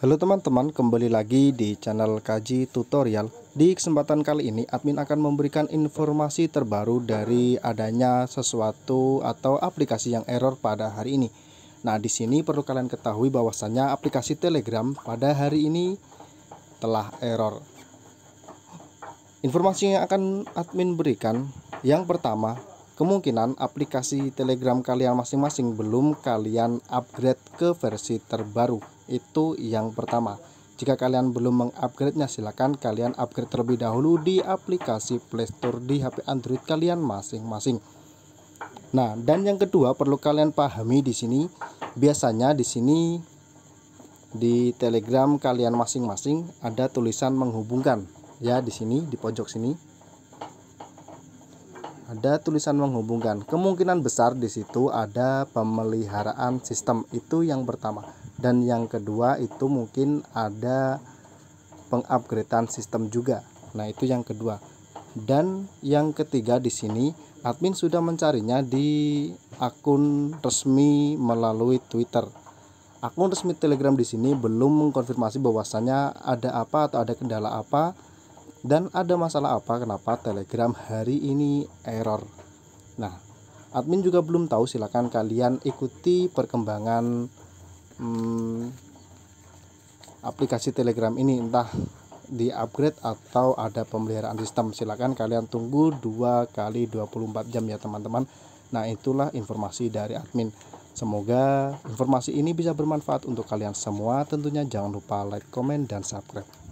Halo teman-teman, kembali lagi di channel Kaji Tutorial. Di kesempatan kali ini, admin akan memberikan informasi terbaru dari adanya sesuatu atau aplikasi yang error pada hari ini. Nah, di sini perlu kalian ketahui bahwasannya aplikasi Telegram pada hari ini telah error. Informasi yang akan admin berikan, yang pertama, kemungkinan aplikasi Telegram kalian masing-masing belum kalian upgrade ke versi terbaru. Itu yang pertama. Jika kalian belum mengupgrade-nya, silakan kalian upgrade terlebih dahulu di aplikasi Playstore di HP Android kalian masing-masing. Nah, dan yang kedua perlu kalian pahami di sini, biasanya di sini di Telegram kalian masing-masing ada tulisan menghubungkan ya di sini di pojok sini. Ada tulisan menghubungkan. Kemungkinan besar di situ ada pemeliharaan sistem itu yang pertama dan yang kedua itu mungkin ada pengupgradean sistem juga nah itu yang kedua dan yang ketiga di sini admin sudah mencarinya di akun resmi melalui Twitter akun resmi Telegram di sini belum mengkonfirmasi bahwasannya ada apa atau ada kendala apa dan ada masalah apa kenapa Telegram hari ini error. Nah, admin juga belum tahu silakan kalian ikuti perkembangan hmm, aplikasi Telegram ini entah di upgrade atau ada pemeliharaan sistem silahkan kalian tunggu 2 kali 24 jam ya teman-teman nah itulah informasi dari admin semoga informasi ini bisa bermanfaat untuk kalian semua tentunya jangan lupa like komen, dan subscribe